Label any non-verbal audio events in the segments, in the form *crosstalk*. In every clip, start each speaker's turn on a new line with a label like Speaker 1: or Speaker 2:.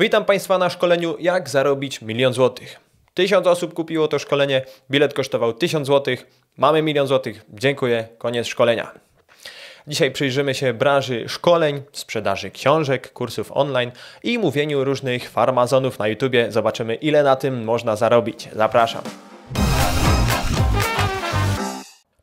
Speaker 1: Witam Państwa na szkoleniu Jak zarobić milion złotych. Tysiąc osób kupiło to szkolenie, bilet kosztował tysiąc złotych, mamy milion złotych, dziękuję, koniec szkolenia. Dzisiaj przyjrzymy się branży szkoleń, sprzedaży książek, kursów online i mówieniu różnych farmazonów na YouTubie. Zobaczymy ile na tym można zarobić. Zapraszam.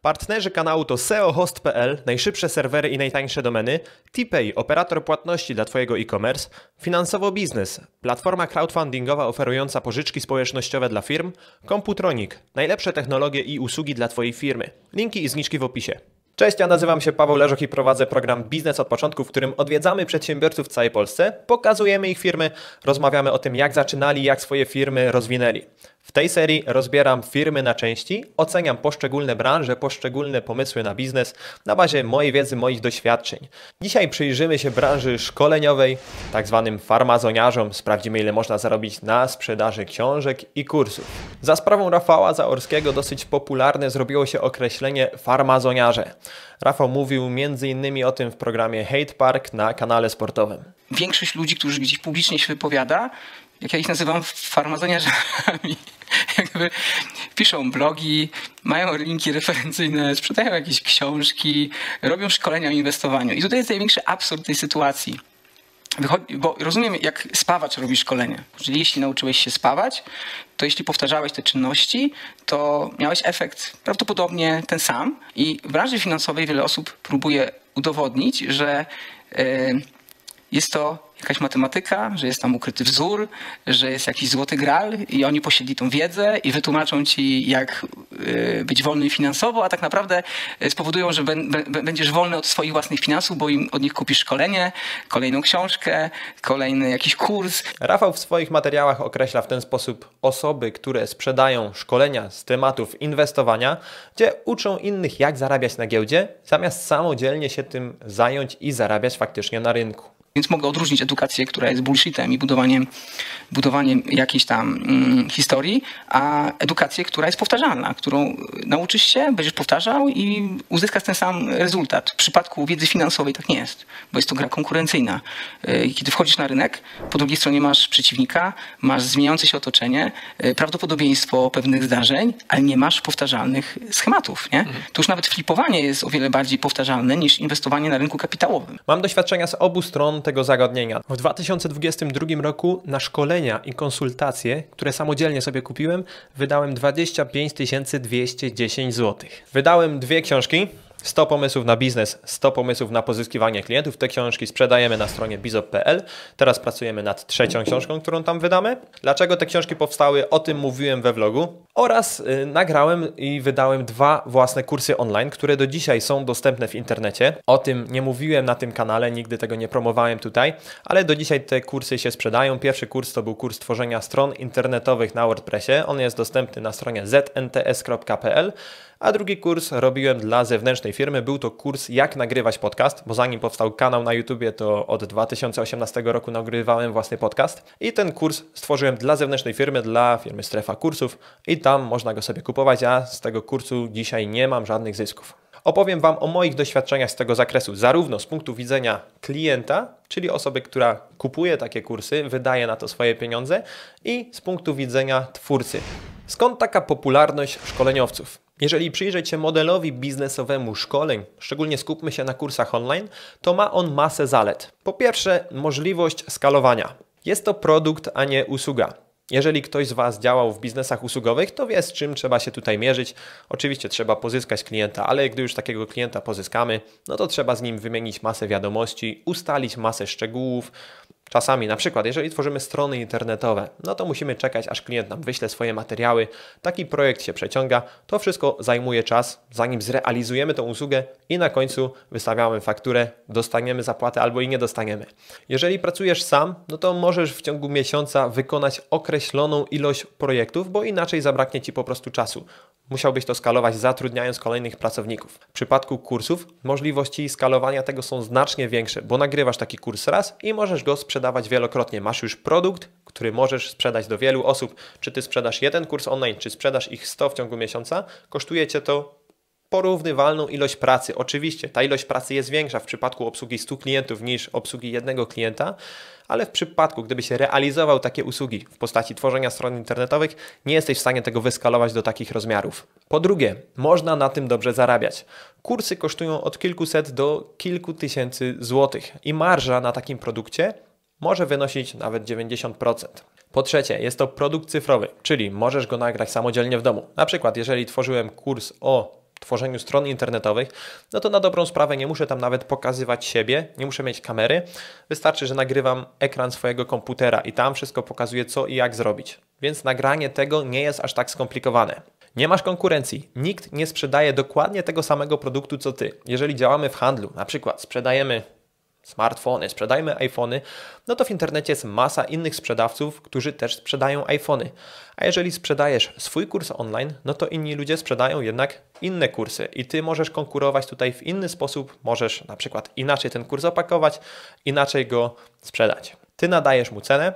Speaker 1: Partnerzy kanału to seohost.pl, najszybsze serwery i najtańsze domeny, TPay, operator płatności dla Twojego e-commerce, Finansowo Biznes, platforma crowdfundingowa oferująca pożyczki społecznościowe dla firm, Komputronik, najlepsze technologie i usługi dla Twojej firmy. Linki i zniżki w opisie. Cześć, ja nazywam się Paweł Leżok i prowadzę program Biznes od początku, w którym odwiedzamy przedsiębiorców w całej Polsce, pokazujemy ich firmy, rozmawiamy o tym, jak zaczynali, jak swoje firmy rozwinęli. W tej serii rozbieram firmy na części, oceniam poszczególne branże, poszczególne pomysły na biznes na bazie mojej wiedzy, moich doświadczeń. Dzisiaj przyjrzymy się branży szkoleniowej, tak zwanym farmazoniarzom, sprawdzimy ile można zarobić na sprzedaży książek i kursów. Za sprawą Rafała Zaorskiego dosyć popularne zrobiło się określenie farmazoniarze. Rafał mówił m.in. o tym w programie Hate Park na kanale sportowym.
Speaker 2: Większość ludzi, którzy gdzieś publicznie się wypowiada, jak ja ich nazywam, farmazoniarzami. *laughs* Jakby piszą blogi, mają linki referencyjne, sprzedają jakieś książki, robią szkolenia o inwestowaniu. I tutaj jest największy absurd tej sytuacji. Wychodzi, bo rozumiem, jak spawacz robi szkolenie. Czyli jeśli nauczyłeś się spawać, to jeśli powtarzałeś te czynności, to miałeś efekt prawdopodobnie ten sam. I w branży finansowej wiele osób próbuje udowodnić, że e, jest to jakaś matematyka, że jest tam ukryty wzór, że jest jakiś złoty gral i oni posiedli tą wiedzę i wytłumaczą ci, jak y, być wolnym finansowo, a tak naprawdę y, spowodują, że będziesz wolny od swoich własnych finansów, bo im od nich kupisz szkolenie, kolejną książkę, kolejny jakiś kurs. Rafał w swoich materiałach określa w ten sposób osoby, które sprzedają szkolenia z
Speaker 1: tematów inwestowania, gdzie uczą innych, jak zarabiać na giełdzie, zamiast samodzielnie się
Speaker 2: tym zająć i zarabiać faktycznie na rynku. Więc mogę odróżnić edukację, która jest bullshitem i budowaniem, budowaniem jakiejś tam mm, historii, a edukację, która jest powtarzalna, którą nauczysz się, będziesz powtarzał i uzyskasz ten sam rezultat. W przypadku wiedzy finansowej tak nie jest, bo jest to gra konkurencyjna. Y, kiedy wchodzisz na rynek, po drugiej stronie masz przeciwnika, masz zmieniające się otoczenie, y, prawdopodobieństwo pewnych zdarzeń, ale nie masz powtarzalnych schematów. Nie? Mhm. To już nawet flipowanie jest o wiele bardziej powtarzalne niż inwestowanie na rynku kapitałowym. Mam doświadczenia z obu stron tego zagadnienia. W 2022
Speaker 1: roku na szkolenia i konsultacje, które samodzielnie sobie kupiłem, wydałem 25 210 zł. Wydałem dwie książki. 100 pomysłów na biznes, 100 pomysłów na pozyskiwanie klientów. Te książki sprzedajemy na stronie bizop.pl. Teraz pracujemy nad trzecią książką, którą tam wydamy. Dlaczego te książki powstały, o tym mówiłem we vlogu. Oraz y, nagrałem i wydałem dwa własne kursy online, które do dzisiaj są dostępne w internecie. O tym nie mówiłem na tym kanale, nigdy tego nie promowałem tutaj, ale do dzisiaj te kursy się sprzedają. Pierwszy kurs to był kurs tworzenia stron internetowych na WordPressie. On jest dostępny na stronie znts.pl a drugi kurs robiłem dla zewnętrznej firmy. Był to kurs jak nagrywać podcast, bo zanim powstał kanał na YouTubie, to od 2018 roku nagrywałem własny podcast i ten kurs stworzyłem dla zewnętrznej firmy, dla firmy Strefa Kursów i tam można go sobie kupować, a z tego kursu dzisiaj nie mam żadnych zysków. Opowiem Wam o moich doświadczeniach z tego zakresu, zarówno z punktu widzenia klienta, czyli osoby, która kupuje takie kursy, wydaje na to swoje pieniądze, i z punktu widzenia twórcy. Skąd taka popularność szkoleniowców? Jeżeli przyjrzeć się modelowi biznesowemu szkoleń, szczególnie skupmy się na kursach online, to ma on masę zalet. Po pierwsze, możliwość skalowania. Jest to produkt, a nie usługa. Jeżeli ktoś z Was działał w biznesach usługowych, to wie z czym trzeba się tutaj mierzyć. Oczywiście trzeba pozyskać klienta, ale gdy już takiego klienta pozyskamy, no to trzeba z nim wymienić masę wiadomości, ustalić masę szczegółów, Czasami, na przykład, jeżeli tworzymy strony internetowe, no to musimy czekać, aż klient nam wyśle swoje materiały. Taki projekt się przeciąga, to wszystko zajmuje czas, zanim zrealizujemy tą usługę i na końcu wystawiamy fakturę, dostaniemy zapłatę albo i nie dostaniemy. Jeżeli pracujesz sam, no to możesz w ciągu miesiąca wykonać określoną ilość projektów, bo inaczej zabraknie ci po prostu czasu. Musiałbyś to skalować zatrudniając kolejnych pracowników. W przypadku kursów możliwości skalowania tego są znacznie większe, bo nagrywasz taki kurs raz i możesz go sprzedać sprzedawać wielokrotnie. Masz już produkt, który możesz sprzedać do wielu osób. Czy ty sprzedasz jeden kurs online, czy sprzedasz ich 100 w ciągu miesiąca, kosztuje cię to porównywalną ilość pracy. Oczywiście ta ilość pracy jest większa w przypadku obsługi 100 klientów niż obsługi jednego klienta, ale w przypadku, gdybyś realizował takie usługi w postaci tworzenia stron internetowych, nie jesteś w stanie tego wyskalować do takich rozmiarów. Po drugie, można na tym dobrze zarabiać. Kursy kosztują od kilkuset do kilku tysięcy złotych i marża na takim produkcie może wynosić nawet 90%. Po trzecie, jest to produkt cyfrowy, czyli możesz go nagrać samodzielnie w domu. Na przykład, jeżeli tworzyłem kurs o tworzeniu stron internetowych, no to na dobrą sprawę nie muszę tam nawet pokazywać siebie, nie muszę mieć kamery. Wystarczy, że nagrywam ekran swojego komputera i tam wszystko pokazuję, co i jak zrobić. Więc nagranie tego nie jest aż tak skomplikowane. Nie masz konkurencji. Nikt nie sprzedaje dokładnie tego samego produktu co ty. Jeżeli działamy w handlu, na przykład sprzedajemy smartfony, sprzedajmy iPhony, no to w internecie jest masa innych sprzedawców, którzy też sprzedają iPhony. A jeżeli sprzedajesz swój kurs online, no to inni ludzie sprzedają jednak inne kursy i ty możesz konkurować tutaj w inny sposób, możesz na przykład inaczej ten kurs opakować, inaczej go sprzedać. Ty nadajesz mu cenę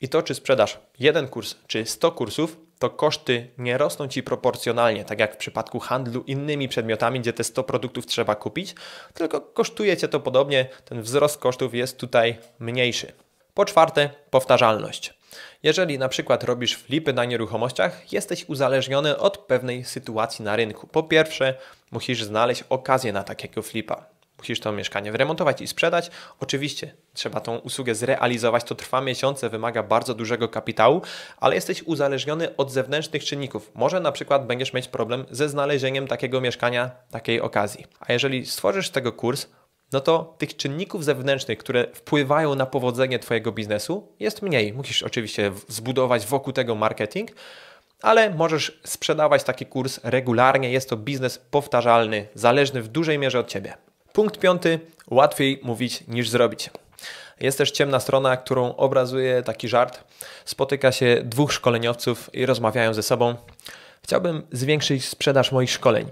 Speaker 1: i to, czy sprzedasz jeden kurs czy 100 kursów, to koszty nie rosną Ci proporcjonalnie, tak jak w przypadku handlu innymi przedmiotami, gdzie te 100 produktów trzeba kupić, tylko kosztuje Cię to podobnie, ten wzrost kosztów jest tutaj mniejszy. Po czwarte, powtarzalność. Jeżeli na przykład robisz flipy na nieruchomościach, jesteś uzależniony od pewnej sytuacji na rynku. Po pierwsze, musisz znaleźć okazję na takiego flipa. Musisz to mieszkanie wyremontować i sprzedać. Oczywiście trzeba tą usługę zrealizować, to trwa miesiące, wymaga bardzo dużego kapitału, ale jesteś uzależniony od zewnętrznych czynników. Może na przykład będziesz mieć problem ze znalezieniem takiego mieszkania, takiej okazji. A jeżeli stworzysz tego kurs, no to tych czynników zewnętrznych, które wpływają na powodzenie Twojego biznesu, jest mniej. Musisz oczywiście zbudować wokół tego marketing, ale możesz sprzedawać taki kurs regularnie. Jest to biznes powtarzalny, zależny w dużej mierze od Ciebie. Punkt piąty, łatwiej mówić niż zrobić. Jest też ciemna strona, którą obrazuje taki żart. Spotyka się dwóch szkoleniowców i rozmawiają ze sobą. Chciałbym zwiększyć sprzedaż moich szkoleń.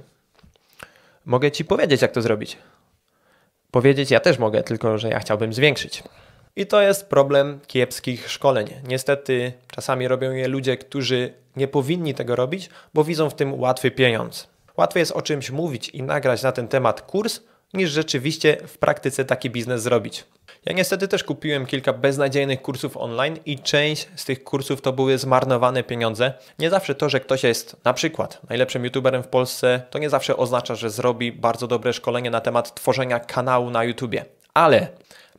Speaker 1: Mogę ci powiedzieć, jak to zrobić. Powiedzieć ja też mogę, tylko że ja chciałbym zwiększyć. I to jest problem kiepskich szkoleń. Niestety czasami robią je ludzie, którzy nie powinni tego robić, bo widzą w tym łatwy pieniądz. Łatwiej jest o czymś mówić i nagrać na ten temat kurs, niż rzeczywiście w praktyce taki biznes zrobić. Ja niestety też kupiłem kilka beznadziejnych kursów online i część z tych kursów to były zmarnowane pieniądze. Nie zawsze to, że ktoś jest na przykład najlepszym youtuberem w Polsce, to nie zawsze oznacza, że zrobi bardzo dobre szkolenie na temat tworzenia kanału na YouTubie. Ale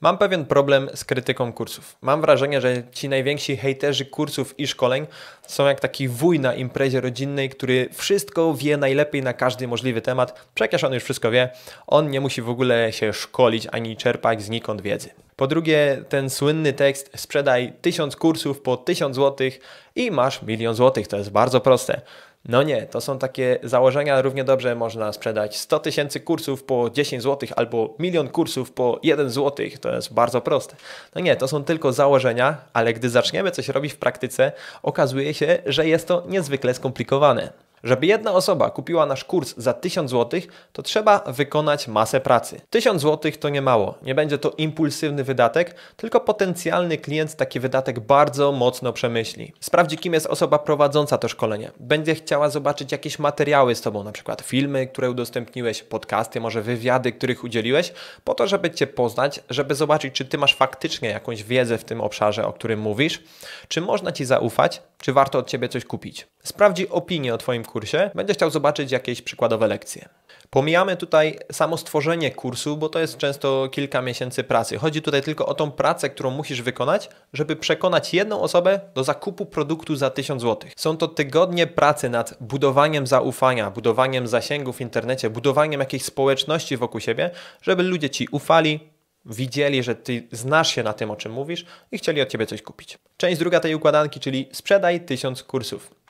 Speaker 1: Mam pewien problem z krytyką kursów. Mam wrażenie, że ci najwięksi hejterzy kursów i szkoleń są jak taki wuj na imprezie rodzinnej, który wszystko wie najlepiej na każdy możliwy temat. Przecież on już wszystko wie. On nie musi w ogóle się szkolić ani czerpać znikąd wiedzy. Po drugie, ten słynny tekst sprzedaj 1000 kursów po 1000 zł i masz milion złotych. To jest bardzo proste. No nie, to są takie założenia, równie dobrze można sprzedać 100 tysięcy kursów po 10 zł albo milion kursów po 1 zł, to jest bardzo proste. No nie, to są tylko założenia, ale gdy zaczniemy coś robić w praktyce, okazuje się, że jest to niezwykle skomplikowane. Żeby jedna osoba kupiła nasz kurs za 1000 zł, to trzeba wykonać masę pracy. 1000 zł to nie mało. Nie będzie to impulsywny wydatek, tylko potencjalny klient taki wydatek bardzo mocno przemyśli. Sprawdzi, kim jest osoba prowadząca to szkolenie. Będzie chciała zobaczyć jakieś materiały z Tobą, na przykład filmy, które udostępniłeś, podcasty, może wywiady, których udzieliłeś, po to, żeby Cię poznać, żeby zobaczyć, czy Ty masz faktycznie jakąś wiedzę w tym obszarze, o którym mówisz, czy można Ci zaufać, czy warto od Ciebie coś kupić. Sprawdzi opinię o Twoim kursie kursie, będzie chciał zobaczyć jakieś przykładowe lekcje. Pomijamy tutaj samo stworzenie kursu, bo to jest często kilka miesięcy pracy. Chodzi tutaj tylko o tą pracę, którą musisz wykonać, żeby przekonać jedną osobę do zakupu produktu za 1000 zł. Są to tygodnie pracy nad budowaniem zaufania, budowaniem zasięgu w internecie, budowaniem jakiejś społeczności wokół siebie, żeby ludzie ci ufali, widzieli, że ty znasz się na tym, o czym mówisz i chcieli od ciebie coś kupić. Część druga tej układanki, czyli sprzedaj tysiąc kursów.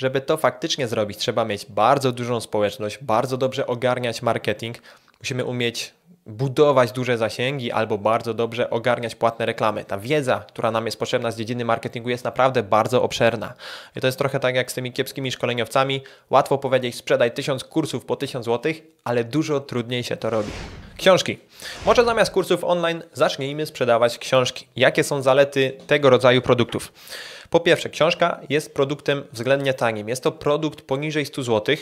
Speaker 1: Żeby to faktycznie zrobić, trzeba mieć bardzo dużą społeczność, bardzo dobrze ogarniać marketing, musimy umieć budować duże zasięgi albo bardzo dobrze ogarniać płatne reklamy. Ta wiedza, która nam jest potrzebna z dziedziny marketingu jest naprawdę bardzo obszerna. I to jest trochę tak jak z tymi kiepskimi szkoleniowcami. Łatwo powiedzieć sprzedaj tysiąc kursów po tysiąc złotych ale dużo trudniej się to robi. Książki. Może zamiast kursów online zacznijmy sprzedawać książki. Jakie są zalety tego rodzaju produktów? Po pierwsze, książka jest produktem względnie tanim. Jest to produkt poniżej 100 zł,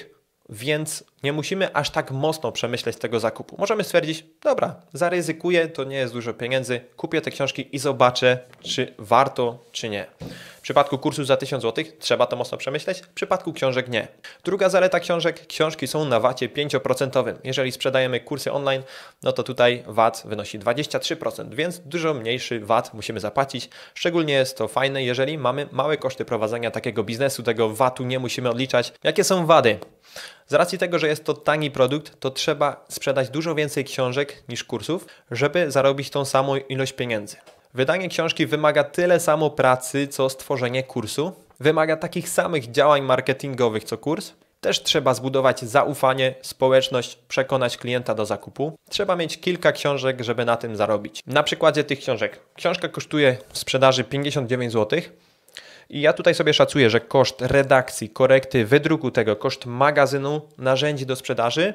Speaker 1: więc nie musimy aż tak mocno przemyśleć tego zakupu. Możemy stwierdzić, dobra, zaryzykuję, to nie jest dużo pieniędzy, kupię te książki i zobaczę, czy warto, czy nie przypadku kursu za 1000 zł trzeba to mocno przemyśleć, w przypadku książek nie. Druga zaleta książek, książki są na VAT-ie 5%. Jeżeli sprzedajemy kursy online, no to tutaj VAT wynosi 23%, więc dużo mniejszy VAT musimy zapłacić. Szczególnie jest to fajne, jeżeli mamy małe koszty prowadzenia takiego biznesu, tego VAT-u nie musimy odliczać. Jakie są wady? Z racji tego, że jest to tani produkt, to trzeba sprzedać dużo więcej książek niż kursów, żeby zarobić tą samą ilość pieniędzy. Wydanie książki wymaga tyle samo pracy, co stworzenie kursu. Wymaga takich samych działań marketingowych, co kurs. Też trzeba zbudować zaufanie, społeczność, przekonać klienta do zakupu. Trzeba mieć kilka książek, żeby na tym zarobić. Na przykładzie tych książek. Książka kosztuje w sprzedaży 59 zł. I ja tutaj sobie szacuję, że koszt redakcji, korekty, wydruku tego, koszt magazynu, narzędzi do sprzedaży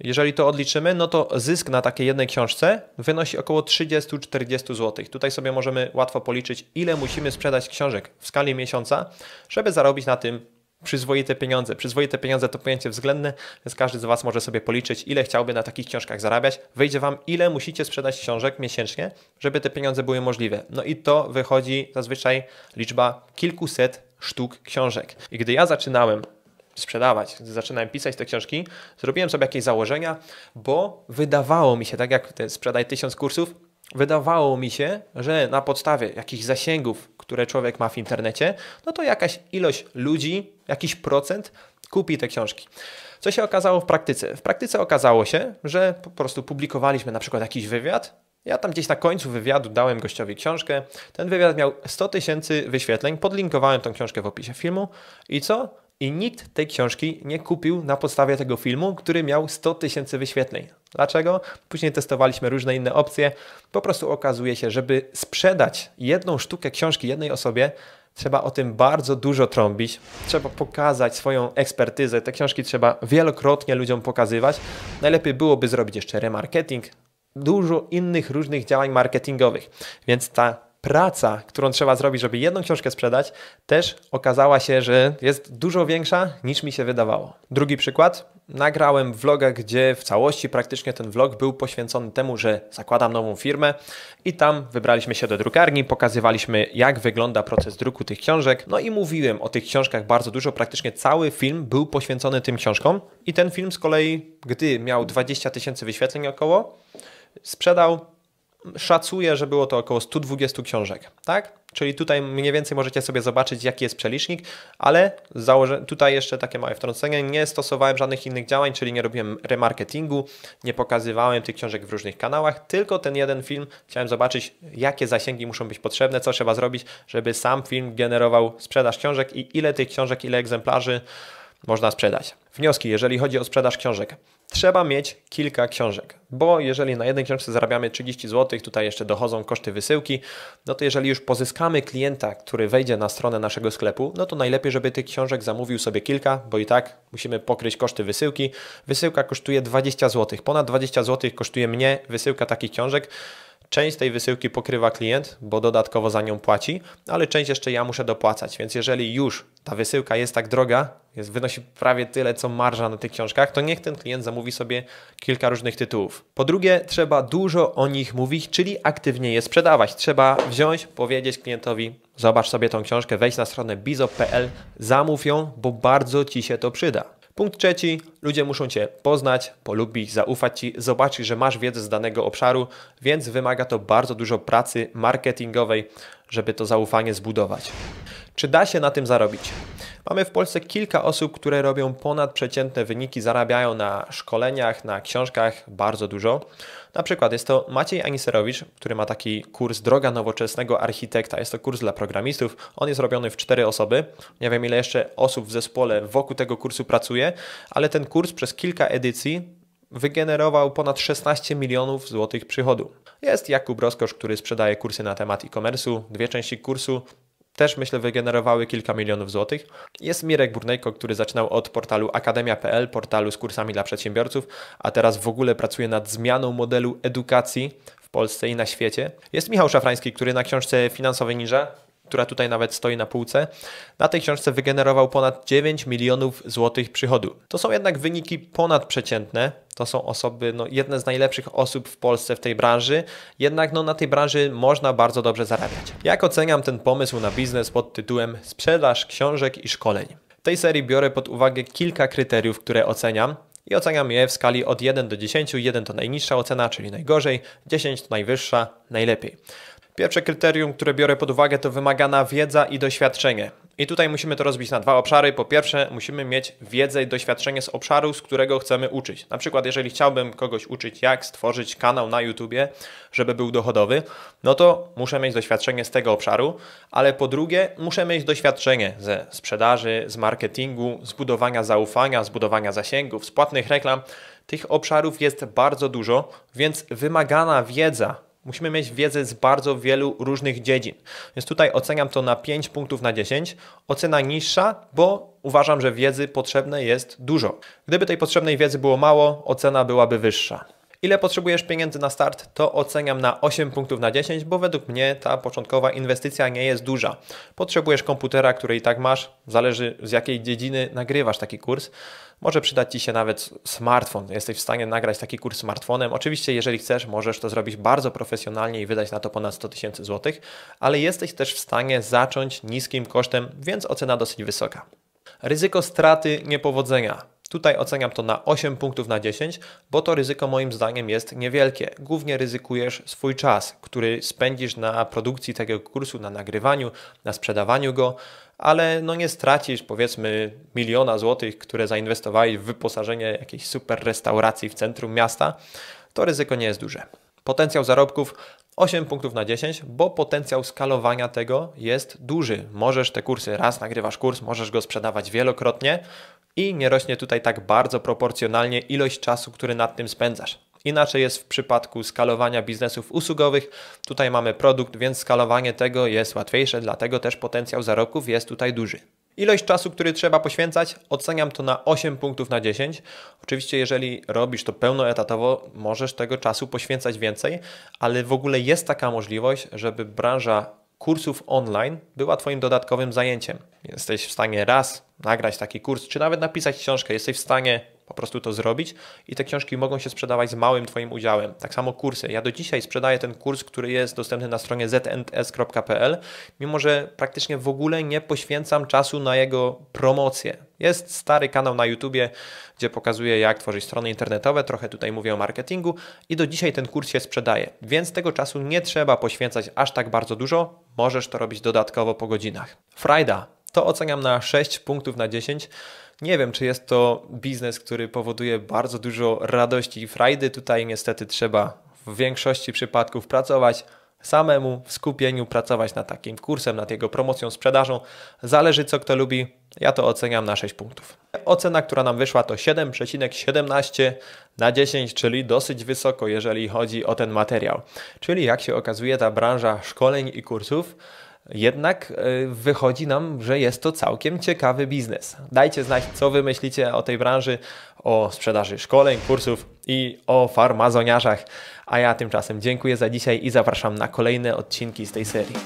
Speaker 1: jeżeli to odliczymy, no to zysk na takiej jednej książce wynosi około 30-40 zł. Tutaj sobie możemy łatwo policzyć, ile musimy sprzedać książek w skali miesiąca, żeby zarobić na tym przyzwoite pieniądze. Przyzwoite pieniądze to pojęcie względne, więc każdy z Was może sobie policzyć, ile chciałby na takich książkach zarabiać. Wyjdzie Wam, ile musicie sprzedać książek miesięcznie, żeby te pieniądze były możliwe. No i to wychodzi zazwyczaj liczba kilkuset sztuk książek. I gdy ja zaczynałem sprzedawać, zaczynałem pisać te książki, zrobiłem sobie jakieś założenia, bo wydawało mi się, tak jak sprzedaj tysiąc kursów, wydawało mi się, że na podstawie jakichś zasięgów, które człowiek ma w internecie, no to jakaś ilość ludzi, jakiś procent kupi te książki. Co się okazało w praktyce? W praktyce okazało się, że po prostu publikowaliśmy na przykład jakiś wywiad. Ja tam gdzieś na końcu wywiadu dałem gościowi książkę. Ten wywiad miał 100 tysięcy wyświetleń. Podlinkowałem tą książkę w opisie filmu. I co? I nikt tej książki nie kupił na podstawie tego filmu, który miał 100 tysięcy wyświetleń. Dlaczego? Później testowaliśmy różne inne opcje. Po prostu okazuje się, żeby sprzedać jedną sztukę książki jednej osobie, trzeba o tym bardzo dużo trąbić, trzeba pokazać swoją ekspertyzę. Te książki trzeba wielokrotnie ludziom pokazywać. Najlepiej byłoby zrobić jeszcze remarketing, dużo innych różnych działań marketingowych. Więc ta praca, którą trzeba zrobić, żeby jedną książkę sprzedać, też okazała się, że jest dużo większa niż mi się wydawało. Drugi przykład. Nagrałem vloga, gdzie w całości praktycznie ten vlog był poświęcony temu, że zakładam nową firmę i tam wybraliśmy się do drukarni, pokazywaliśmy jak wygląda proces druku tych książek. No i mówiłem o tych książkach bardzo dużo, praktycznie cały film był poświęcony tym książkom i ten film z kolei, gdy miał 20 tysięcy wyświetleń około, sprzedał szacuję, że było to około 120 książek, tak? Czyli tutaj mniej więcej możecie sobie zobaczyć, jaki jest przelicznik, ale tutaj jeszcze takie małe wtrącenie, nie stosowałem żadnych innych działań, czyli nie robiłem remarketingu, nie pokazywałem tych książek w różnych kanałach, tylko ten jeden film chciałem zobaczyć, jakie zasięgi muszą być potrzebne, co trzeba zrobić, żeby sam film generował sprzedaż książek i ile tych książek, ile egzemplarzy można sprzedać. Wnioski, jeżeli chodzi o sprzedaż książek trzeba mieć kilka książek, bo jeżeli na jednej książce zarabiamy 30 zł, tutaj jeszcze dochodzą koszty wysyłki, no to jeżeli już pozyskamy klienta, który wejdzie na stronę naszego sklepu, no to najlepiej, żeby tych książek zamówił sobie kilka, bo i tak musimy pokryć koszty wysyłki. Wysyłka kosztuje 20 zł, ponad 20 zł kosztuje mnie wysyłka takich książek. Część tej wysyłki pokrywa klient, bo dodatkowo za nią płaci, no ale część jeszcze ja muszę dopłacać. Więc jeżeli już ta wysyłka jest tak droga, jest, wynosi prawie tyle co marża na tych książkach, to niech ten klient zamówi sobie kilka różnych tytułów. Po drugie, trzeba dużo o nich mówić, czyli aktywnie je sprzedawać. Trzeba wziąć, powiedzieć klientowi: Zobacz sobie tą książkę, wejdź na stronę bizo.pl, zamów ją, bo bardzo ci się to przyda. Punkt trzeci, ludzie muszą Cię poznać, polubić, zaufać Ci, zobaczyć, że masz wiedzę z danego obszaru, więc wymaga to bardzo dużo pracy marketingowej, żeby to zaufanie zbudować. Czy da się na tym zarobić? Mamy w Polsce kilka osób, które robią ponadprzeciętne wyniki, zarabiają na szkoleniach, na książkach bardzo dużo. Na przykład jest to Maciej Aniserowicz, który ma taki kurs Droga Nowoczesnego Architekta. Jest to kurs dla programistów. On jest robiony w cztery osoby. Nie wiem, ile jeszcze osób w zespole wokół tego kursu pracuje, ale ten kurs przez kilka edycji wygenerował ponad 16 milionów złotych przychodu. Jest Jakub Roskosz, który sprzedaje kursy na temat e-commerce'u, dwie części kursu też myślę wygenerowały kilka milionów złotych. Jest Mirek Burnejko, który zaczynał od portalu akademia.pl, portalu z kursami dla przedsiębiorców, a teraz w ogóle pracuje nad zmianą modelu edukacji w Polsce i na świecie. Jest Michał Szafrański, który na książce Finansowy Ninja która tutaj nawet stoi na półce, na tej książce wygenerował ponad 9 milionów złotych przychodu. To są jednak wyniki ponadprzeciętne. To są osoby, no, jedne z najlepszych osób w Polsce w tej branży, jednak no, na tej branży można bardzo dobrze zarabiać. Jak oceniam ten pomysł na biznes pod tytułem Sprzedaż książek i szkoleń? W tej serii biorę pod uwagę kilka kryteriów, które oceniam i oceniam je w skali od 1 do 10. 1 to najniższa ocena, czyli najgorzej, 10 to najwyższa, najlepiej. Pierwsze kryterium, które biorę pod uwagę, to wymagana wiedza i doświadczenie. I tutaj musimy to rozbić na dwa obszary. Po pierwsze, musimy mieć wiedzę i doświadczenie z obszaru, z którego chcemy uczyć. Na przykład, jeżeli chciałbym kogoś uczyć, jak stworzyć kanał na YouTubie, żeby był dochodowy, no to muszę mieć doświadczenie z tego obszaru, ale po drugie, muszę mieć doświadczenie ze sprzedaży, z marketingu, z budowania zaufania, z budowania zasięgów, z płatnych reklam. Tych obszarów jest bardzo dużo, więc wymagana wiedza Musimy mieć wiedzę z bardzo wielu różnych dziedzin. Więc tutaj oceniam to na 5 punktów na 10. Ocena niższa, bo uważam, że wiedzy potrzebnej jest dużo. Gdyby tej potrzebnej wiedzy było mało, ocena byłaby wyższa. Ile potrzebujesz pieniędzy na start, to oceniam na 8 punktów na 10, bo według mnie ta początkowa inwestycja nie jest duża. Potrzebujesz komputera, który i tak masz, zależy z jakiej dziedziny nagrywasz taki kurs. Może przydać Ci się nawet smartfon. Jesteś w stanie nagrać taki kurs smartfonem. Oczywiście, jeżeli chcesz, możesz to zrobić bardzo profesjonalnie i wydać na to ponad 100 tysięcy złotych, ale jesteś też w stanie zacząć niskim kosztem, więc ocena dosyć wysoka. Ryzyko straty, niepowodzenia. Tutaj oceniam to na 8 punktów na 10, bo to ryzyko moim zdaniem jest niewielkie. Głównie ryzykujesz swój czas, który spędzisz na produkcji tego kursu, na nagrywaniu, na sprzedawaniu go, ale no nie stracisz powiedzmy miliona złotych, które zainwestowałeś w wyposażenie jakiejś super restauracji w centrum miasta. To ryzyko nie jest duże. Potencjał zarobków 8 punktów na 10, bo potencjał skalowania tego jest duży. Możesz te kursy, raz nagrywasz kurs, możesz go sprzedawać wielokrotnie i nie rośnie tutaj tak bardzo proporcjonalnie ilość czasu, który nad tym spędzasz. Inaczej jest w przypadku skalowania biznesów usługowych. Tutaj mamy produkt, więc skalowanie tego jest łatwiejsze, dlatego też potencjał zarobków jest tutaj duży. Ilość czasu, który trzeba poświęcać, oceniam to na 8 punktów na 10. Oczywiście, jeżeli robisz to pełnoetatowo, możesz tego czasu poświęcać więcej, ale w ogóle jest taka możliwość, żeby branża kursów online była Twoim dodatkowym zajęciem. Jesteś w stanie raz nagrać taki kurs, czy nawet napisać książkę, jesteś w stanie po prostu to zrobić i te książki mogą się sprzedawać z małym Twoim udziałem. Tak samo kursy. Ja do dzisiaj sprzedaję ten kurs, który jest dostępny na stronie znts.pl, mimo że praktycznie w ogóle nie poświęcam czasu na jego promocję. Jest stary kanał na YouTubie, gdzie pokazuję, jak tworzyć strony internetowe, trochę tutaj mówię o marketingu i do dzisiaj ten kurs się sprzedaje, więc tego czasu nie trzeba poświęcać aż tak bardzo dużo, możesz to robić dodatkowo po godzinach. Frajda, to oceniam na 6 punktów na 10. Nie wiem, czy jest to biznes, który powoduje bardzo dużo radości i frajdy. Tutaj niestety trzeba w większości przypadków pracować samemu, w skupieniu, pracować nad takim kursem, nad jego promocją, sprzedażą. Zależy co kto lubi. Ja to oceniam na 6 punktów. Ocena, która nam wyszła to 7,17 na 10, czyli dosyć wysoko, jeżeli chodzi o ten materiał. Czyli jak się okazuje, ta branża szkoleń i kursów jednak e, wychodzi nam, że jest to całkiem ciekawy biznes. Dajcie znać, co wy myślicie o tej branży, o sprzedaży szkoleń, kursów i o farmazoniarzach. A ja tymczasem dziękuję za dzisiaj i zapraszam na kolejne odcinki z tej serii.